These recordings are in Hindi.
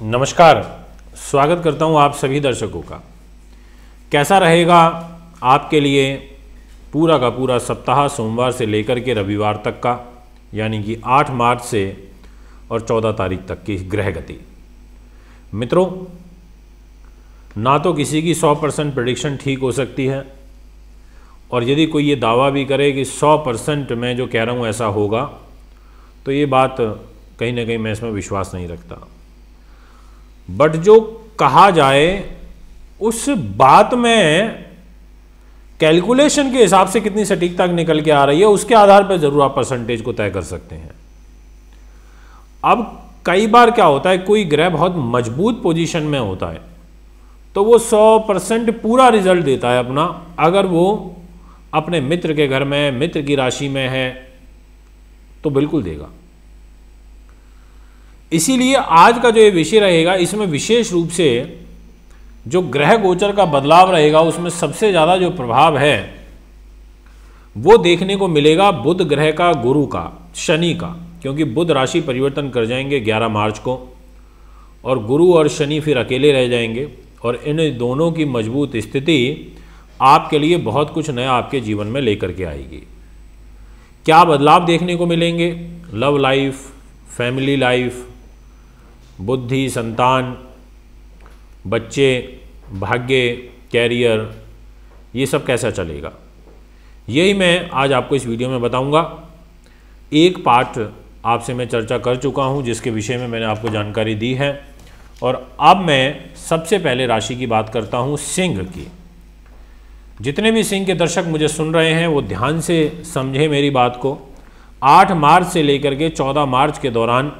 नमस्कार स्वागत करता हूं आप सभी दर्शकों का कैसा रहेगा आपके लिए पूरा का पूरा सप्ताह सोमवार से लेकर के रविवार तक का यानी कि 8 मार्च से और 14 तारीख तक की ग्रह गति मित्रों ना तो किसी की 100 परसेंट प्रडिक्शन ठीक हो सकती है और यदि कोई ये दावा भी करे कि 100 परसेंट मैं जो कह रहा हूँ ऐसा होगा तो ये बात कहीं ना कहीं मैं इसमें विश्वास नहीं रखता बट जो कहा जाए उस बात में कैलकुलेशन के हिसाब से कितनी सटीकता निकल के आ रही है उसके आधार पर जरूर आप परसेंटेज को तय कर सकते हैं अब कई बार क्या होता है कोई ग्रह बहुत मजबूत पोजीशन में होता है तो वो 100 परसेंट पूरा रिजल्ट देता है अपना अगर वो अपने मित्र के घर में मित्र की राशि में है तो बिल्कुल देगा इसीलिए आज का जो ये विषय रहेगा इसमें विशेष रूप से जो ग्रह गोचर का बदलाव रहेगा उसमें सबसे ज़्यादा जो प्रभाव है वो देखने को मिलेगा बुध ग्रह का गुरु का शनि का क्योंकि बुध राशि परिवर्तन कर जाएंगे 11 मार्च को और गुरु और शनि फिर अकेले रह जाएंगे और इन दोनों की मजबूत स्थिति आपके लिए बहुत कुछ नया आपके जीवन में लेकर के आएगी क्या बदलाव देखने को मिलेंगे लव लाइफ फैमिली लाइफ बुद्धि संतान बच्चे भाग्य कैरियर ये सब कैसा चलेगा यही मैं आज आपको इस वीडियो में बताऊंगा एक पार्ट आपसे मैं चर्चा कर चुका हूं जिसके विषय में मैंने आपको जानकारी दी है और अब मैं सबसे पहले राशि की बात करता हूं सिंह की जितने भी सिंह के दर्शक मुझे सुन रहे हैं वो ध्यान से समझें मेरी बात को 8 मार्च से लेकर के 14 मार्च के दौरान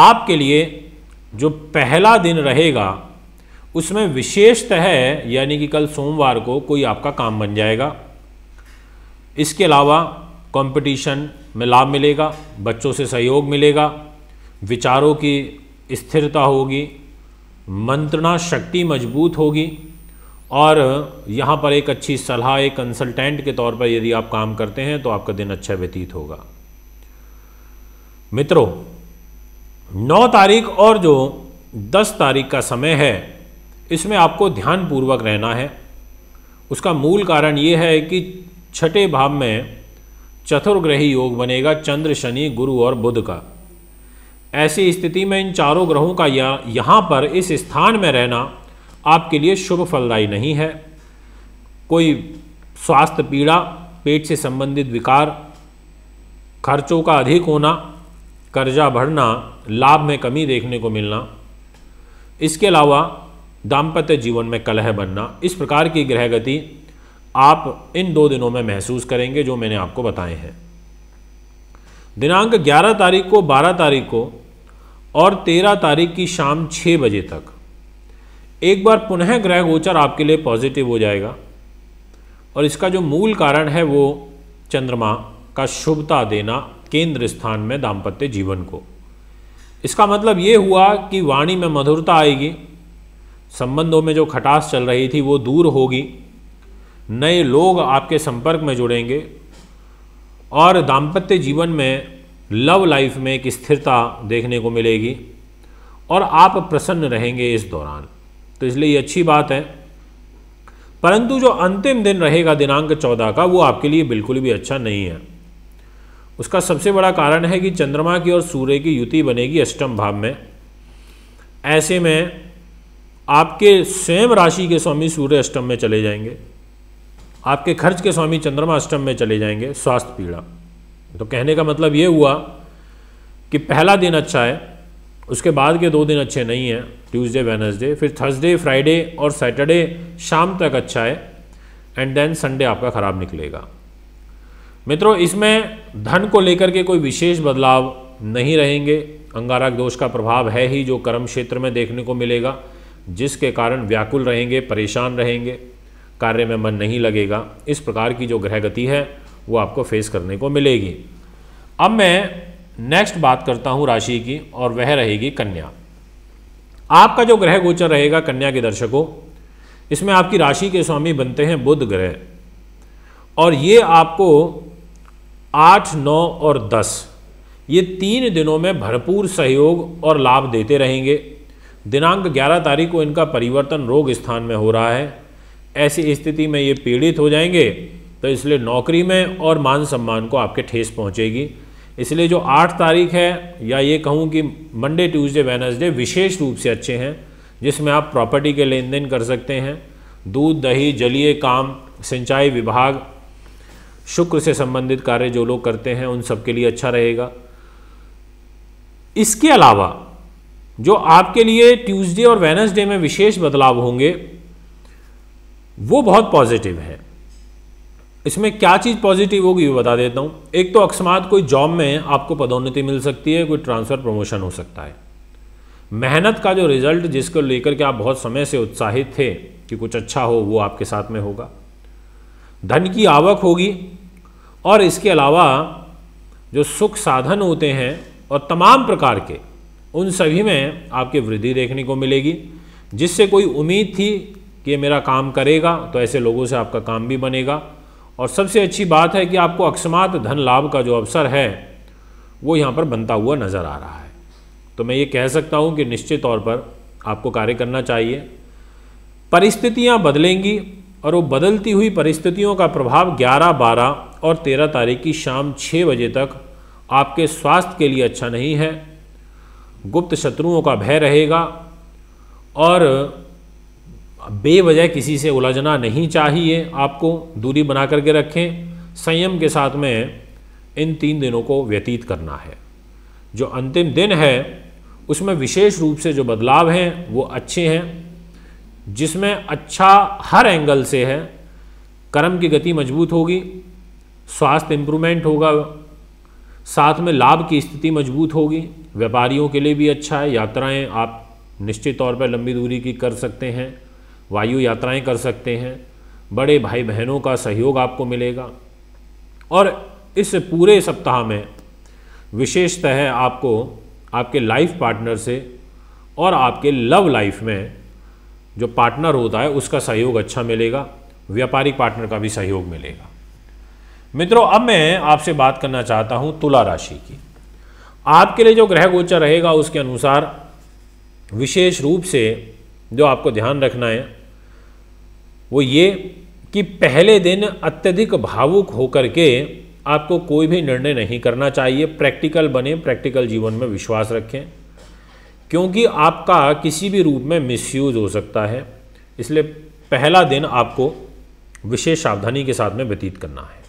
आपके लिए जो पहला दिन रहेगा उसमें विशेषतः यानी कि कल सोमवार को कोई आपका काम बन जाएगा इसके अलावा कंपटीशन में लाभ मिलेगा बच्चों से सहयोग मिलेगा विचारों की स्थिरता होगी मंत्रणा शक्ति मजबूत होगी और यहाँ पर एक अच्छी सलाह एक कंसल्टेंट के तौर पर यदि आप काम करते हैं तो आपका दिन अच्छा व्यतीत होगा मित्रों नौ तारीख और जो दस तारीख का समय है इसमें आपको ध्यानपूर्वक रहना है उसका मूल कारण ये है कि छठे भाव में चतुर्ग्रही योग बनेगा चंद्र शनि गुरु और बुध का ऐसी स्थिति में इन चारों ग्रहों का या यहाँ पर इस स्थान में रहना आपके लिए शुभ फलदायी नहीं है कोई स्वास्थ्य पीड़ा पेट से संबंधित विकार खर्चों का अधिक होना कर्जा भरना लाभ में कमी देखने को मिलना इसके अलावा दाम्पत्य जीवन में कलह बनना इस प्रकार की ग्रह गति आप इन दो दिनों में महसूस करेंगे जो मैंने आपको बताए हैं दिनांक 11 तारीख को 12 तारीख को और 13 तारीख की शाम 6 बजे तक एक बार पुनः ग्रह गोचर आपके लिए पॉजिटिव हो जाएगा और इसका जो मूल कारण है वो चंद्रमा का शुभता देना केंद्र स्थान में दाम्पत्य जीवन को इसका मतलब ये हुआ कि वाणी में मधुरता आएगी संबंधों में जो खटास चल रही थी वो दूर होगी नए लोग आपके संपर्क में जुड़ेंगे और दाम्पत्य जीवन में लव लाइफ में एक स्थिरता देखने को मिलेगी और आप प्रसन्न रहेंगे इस दौरान तो इसलिए ये अच्छी बात है परंतु जो अंतिम दिन रहेगा दिनांक चौदह का वो आपके लिए बिल्कुल भी अच्छा नहीं है उसका सबसे बड़ा कारण है कि चंद्रमा की और सूर्य की युति बनेगी अष्टम भाव में ऐसे में आपके स्वयं राशि के स्वामी सूर्य अष्टम में चले जाएंगे आपके खर्च के स्वामी चंद्रमा अष्टम में चले जाएंगे स्वास्थ्य पीड़ा तो कहने का मतलब ये हुआ कि पहला दिन अच्छा है उसके बाद के दो दिन अच्छे नहीं हैं ट्यूसडे वेनसडे फिर थर्सडे फ्राइडे और सैटरडे शाम तक अच्छा है एंड देन संडे आपका ख़राब निकलेगा मित्रों इसमें धन को लेकर के कोई विशेष बदलाव नहीं रहेंगे अंगारक दोष का प्रभाव है ही जो कर्म क्षेत्र में देखने को मिलेगा जिसके कारण व्याकुल रहेंगे परेशान रहेंगे कार्य में मन नहीं लगेगा इस प्रकार की जो ग्रह गति है वो आपको फेस करने को मिलेगी अब मैं नेक्स्ट बात करता हूँ राशि की और वह रहेगी कन्या आपका जो ग्रह गोचर रहेगा कन्या के दर्शकों इसमें आपकी राशि के स्वामी बनते हैं बुध ग्रह और ये आपको आठ नौ और दस ये तीन दिनों में भरपूर सहयोग और लाभ देते रहेंगे दिनांक 11 तारीख को इनका परिवर्तन रोग स्थान में हो रहा है ऐसी स्थिति में ये पीड़ित हो जाएंगे तो इसलिए नौकरी में और मान सम्मान को आपके ठेस पहुंचेगी इसलिए जो आठ तारीख है या ये कहूँ कि मंडे ट्यूसडे वेनसडे विशेष रूप से अच्छे हैं जिसमें आप प्रॉपर्टी के लेन देन कर सकते हैं दूध दही जलीय काम सिंचाई विभाग शुक्र से संबंधित कार्य जो लोग करते हैं उन सबके लिए अच्छा रहेगा इसके अलावा जो आपके लिए ट्यूसडे और वेनसडे में विशेष बदलाव होंगे वो बहुत पॉजिटिव है इसमें क्या चीज़ पॉजिटिव होगी वो बता देता हूं एक तो अकस्मात कोई जॉब में आपको पदोन्नति मिल सकती है कोई ट्रांसफ़र प्रमोशन हो सकता है मेहनत का जो रिजल्ट जिसको लेकर के आप बहुत समय से उत्साहित थे कि कुछ अच्छा हो वो आपके साथ में होगा धन की आवक होगी और इसके अलावा जो सुख साधन होते हैं और तमाम प्रकार के उन सभी में आपकी वृद्धि देखने को मिलेगी जिससे कोई उम्मीद थी कि मेरा काम करेगा तो ऐसे लोगों से आपका काम भी बनेगा और सबसे अच्छी बात है कि आपको अकस्मात धन लाभ का जो अवसर है वो यहाँ पर बनता हुआ नज़र आ रहा है तो मैं ये कह सकता हूँ कि निश्चित तौर पर आपको कार्य करना चाहिए परिस्थितियाँ बदलेंगी और वो बदलती हुई परिस्थितियों का प्रभाव 11, 12 और 13 तारीख की शाम 6 बजे तक आपके स्वास्थ्य के लिए अच्छा नहीं है गुप्त शत्रुओं का भय रहेगा और बेवजह किसी से उलझना नहीं चाहिए आपको दूरी बना करके रखें संयम के साथ में इन तीन दिनों को व्यतीत करना है जो अंतिम दिन है उसमें विशेष रूप से जो बदलाव हैं वो अच्छे हैं जिसमें अच्छा हर एंगल से है कर्म की गति मजबूत होगी स्वास्थ्य इम्प्रूवमेंट होगा साथ में लाभ की स्थिति मजबूत होगी व्यापारियों के लिए भी अच्छा है यात्राएं आप निश्चित तौर पर लंबी दूरी की कर सकते हैं वायु यात्राएं कर सकते हैं बड़े भाई बहनों का सहयोग आपको मिलेगा और इस पूरे सप्ताह में विशेषतः आपको आपके लाइफ पार्टनर से और आपके लव लाइफ में जो पार्टनर होता है उसका सहयोग अच्छा मिलेगा व्यापारिक पार्टनर का भी सहयोग मिलेगा मित्रों अब मैं आपसे बात करना चाहता हूँ तुला राशि की आपके लिए जो ग्रह गोचर रहेगा उसके अनुसार विशेष रूप से जो आपको ध्यान रखना है वो ये कि पहले दिन अत्यधिक भावुक होकर के आपको कोई भी निर्णय नहीं करना चाहिए प्रैक्टिकल बने प्रैक्टिकल जीवन में विश्वास रखें क्योंकि आपका किसी भी रूप में मिसयूज हो सकता है इसलिए पहला दिन आपको विशेष सावधानी के साथ में व्यतीत करना है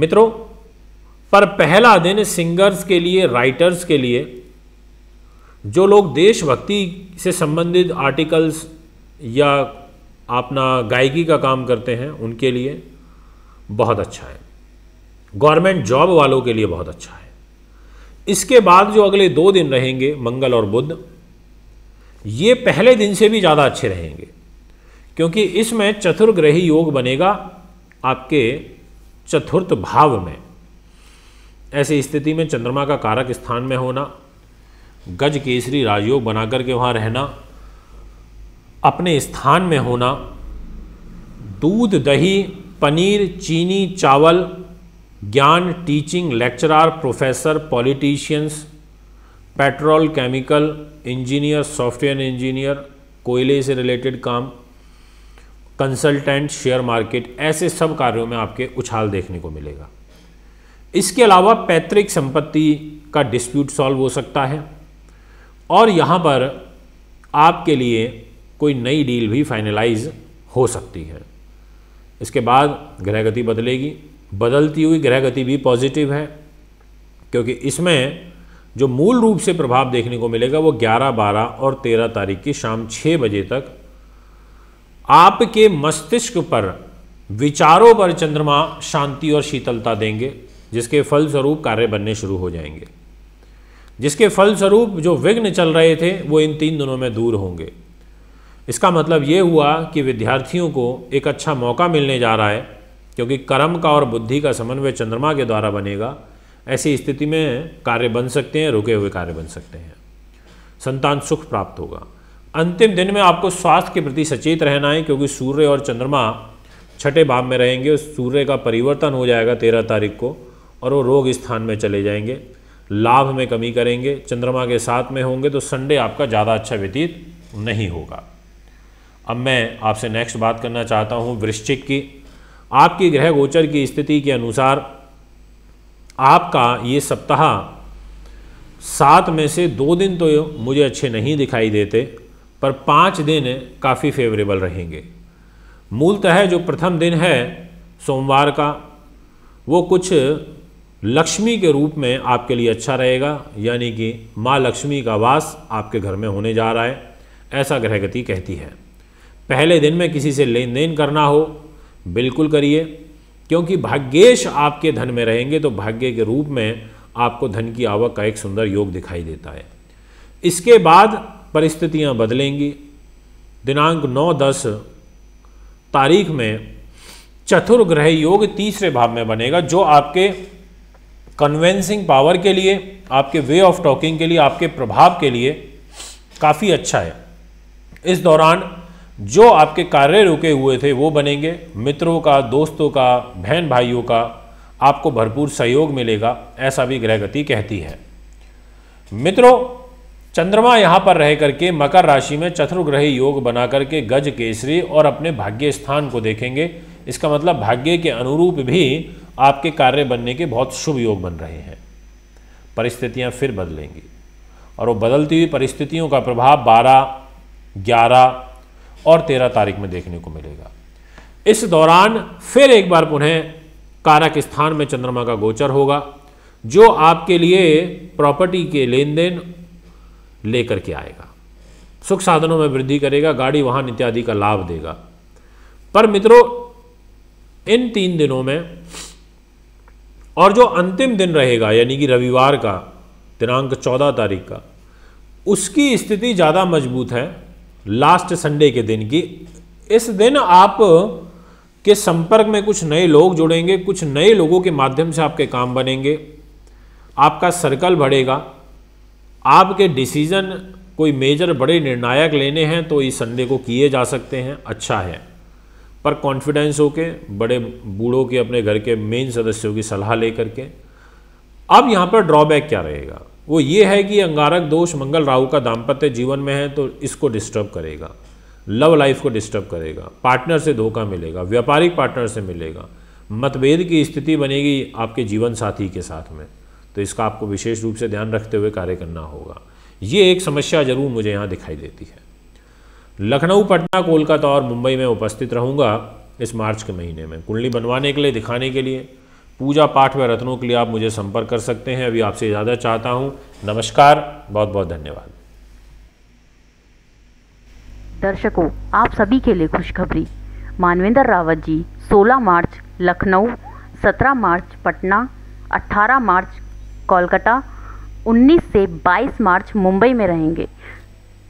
मित्रों पर पहला दिन सिंगर्स के लिए राइटर्स के लिए जो लोग देशभक्ति से संबंधित आर्टिकल्स या अपना गायकी का काम करते हैं उनके लिए बहुत अच्छा है गवर्नमेंट जॉब वालों के लिए बहुत अच्छा है इसके बाद जो अगले दो दिन रहेंगे मंगल और बुध ये पहले दिन से भी ज़्यादा अच्छे रहेंगे क्योंकि इसमें चतुर्ग्रही योग बनेगा आपके चतुर्थ भाव में ऐसी स्थिति में चंद्रमा का कारक स्थान में होना गज केसरी राजयोग बनाकर के वहाँ रहना अपने स्थान में होना दूध दही पनीर चीनी चावल ज्ञान teaching lecturer professor politicians petrol chemical engineer software engineer कोयले से रिलेटेड काम कंसल्टेंट शेयर मार्केट ऐसे सब कार्यों में आपके उछाल देखने को मिलेगा इसके अलावा पैतृक संपत्ति का डिस्प्यूट सॉल्व हो सकता है और यहाँ पर आपके लिए कोई नई डील भी फाइनलाइज हो सकती है इसके बाद गति बदलेगी बदलती हुई ग्रह गति भी पॉजिटिव है क्योंकि इसमें जो मूल रूप से प्रभाव देखने को मिलेगा वो 11, 12 और 13 तारीख की शाम 6 बजे तक आपके मस्तिष्क पर विचारों पर चंद्रमा शांति और शीतलता देंगे जिसके फलस्वरूप कार्य बनने शुरू हो जाएंगे जिसके फलस्वरूप जो विघ्न चल रहे थे वो इन तीन दिनों में दूर होंगे इसका मतलब ये हुआ कि विद्यार्थियों को एक अच्छा मौका मिलने जा रहा है क्योंकि कर्म का और बुद्धि का समन्वय चंद्रमा के द्वारा बनेगा ऐसी स्थिति में कार्य बन सकते हैं रुके हुए कार्य बन सकते हैं संतान सुख प्राप्त होगा अंतिम दिन में आपको स्वास्थ्य के प्रति सचेत रहना है क्योंकि सूर्य और चंद्रमा छठे भाव में रहेंगे सूर्य का परिवर्तन हो जाएगा तेरह तारीख को और वो रोग स्थान में चले जाएंगे लाभ में कमी करेंगे चंद्रमा के साथ में होंगे तो संडे आपका ज़्यादा अच्छा व्यतीत नहीं होगा अब मैं आपसे नेक्स्ट बात करना चाहता हूँ वृश्चिक की आपकी ग्रह गोचर की स्थिति के अनुसार आपका ये सप्ताह सात में से दो दिन तो मुझे अच्छे नहीं दिखाई देते पर पाँच दिन काफ़ी फेवरेबल रहेंगे मूलतः जो प्रथम दिन है सोमवार का वो कुछ लक्ष्मी के रूप में आपके लिए अच्छा रहेगा यानी कि माँ लक्ष्मी का वास आपके घर में होने जा रहा है ऐसा ग्रह गति कहती है पहले दिन में किसी से लेन देन करना हो बिल्कुल करिए क्योंकि भाग्येश आपके धन में रहेंगे तो भाग्य के रूप में आपको धन की आवक का एक सुंदर योग दिखाई देता है इसके बाद परिस्थितियां बदलेंगी दिनांक 9-10 तारीख में चतुर्ग्रह योग तीसरे भाव में बनेगा जो आपके कन्वेंसिंग पावर के लिए आपके वे ऑफ टॉकिंग के लिए आपके प्रभाव के लिए काफ़ी अच्छा है इस दौरान जो आपके कार्य रुके हुए थे वो बनेंगे मित्रों का दोस्तों का बहन भाइयों का आपको भरपूर सहयोग मिलेगा ऐसा भी ग्रह गति कहती है मित्रों चंद्रमा यहाँ पर रह करके मकर राशि में चतुर्ग्रही योग बना करके गज केसरी और अपने भाग्य स्थान को देखेंगे इसका मतलब भाग्य के अनुरूप भी आपके कार्य बनने के बहुत शुभ योग बन रहे हैं परिस्थितियाँ फिर बदलेंगी और वो बदलती हुई परिस्थितियों का प्रभाव बारह ग्यारह और तेरह तारीख में देखने को मिलेगा इस दौरान फिर एक बार पुनः कारक स्थान में चंद्रमा का गोचर होगा जो आपके लिए प्रॉपर्टी के लेन देन लेकर के आएगा सुख साधनों में वृद्धि करेगा गाड़ी वाहन इत्यादि का लाभ देगा पर मित्रों इन तीन दिनों में और जो अंतिम दिन रहेगा यानी कि रविवार का दिनांक चौदह तारीख का उसकी स्थिति ज़्यादा मजबूत है लास्ट संडे के दिन की इस दिन आप के संपर्क में कुछ नए लोग जुड़ेंगे कुछ नए लोगों के माध्यम से आपके काम बनेंगे आपका सर्कल बढ़ेगा आपके डिसीजन कोई मेजर बड़े निर्णायक लेने हैं तो इस संडे को किए जा सकते हैं अच्छा है पर कॉन्फिडेंस हो के बड़े बूढ़ों के अपने घर के मेन सदस्यों की सलाह लेकर के अब यहाँ पर ड्रॉबैक क्या रहेगा वो ये है कि अंगारक दोष मंगल राहु का दाम्पत्य जीवन में है तो इसको डिस्टर्ब करेगा लव लाइफ को डिस्टर्ब करेगा पार्टनर से धोखा मिलेगा व्यापारिक पार्टनर से मिलेगा मतभेद की स्थिति बनेगी आपके जीवन साथी के साथ में तो इसका आपको विशेष रूप से ध्यान रखते हुए कार्य करना होगा ये एक समस्या जरूर मुझे यहाँ दिखाई देती है लखनऊ पटना कोलकाता और मुंबई में उपस्थित रहूँगा इस मार्च के महीने में कुंडली बनवाने के लिए दिखाने के लिए पूजा पाठ व रत्नों के लिए आप मुझे संपर्क कर सकते हैं अभी आपसे ज़्यादा चाहता हूँ नमस्कार बहुत बहुत धन्यवाद दर्शकों आप सभी के लिए खुशखबरी मानवेंद्र रावत जी 16 मार्च लखनऊ 17 मार्च पटना 18 मार्च कोलकाता 19 से 22 मार्च मुंबई में रहेंगे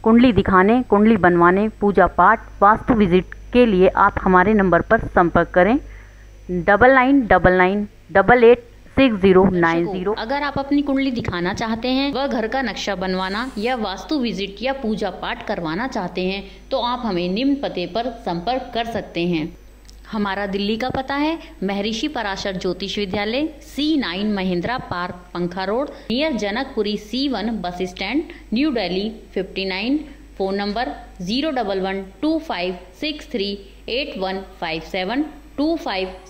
कुंडली दिखाने कुंडली बनवाने पूजा पाठ वास्तु विजिट के लिए आप हमारे नंबर पर संपर्क करें double nine double nine double eight six zero nine zero अगर आप अपनी कुंडली दिखाना चाहते हैं व घर का नक्शा बनवाना या वास्तु विजिट या पूजा पाठ करवाना चाहते हैं तो आप हमें निम्न पते पर संपर्क कर सकते हैं हमारा दिल्ली का पता है महर्षि Parashar Jyotish Vidyalaya C nine Mahindra park Pankha road near Janakpuri C one bus stand new Delhi fifty nine phone number zero double one two five six three eight one five seven two five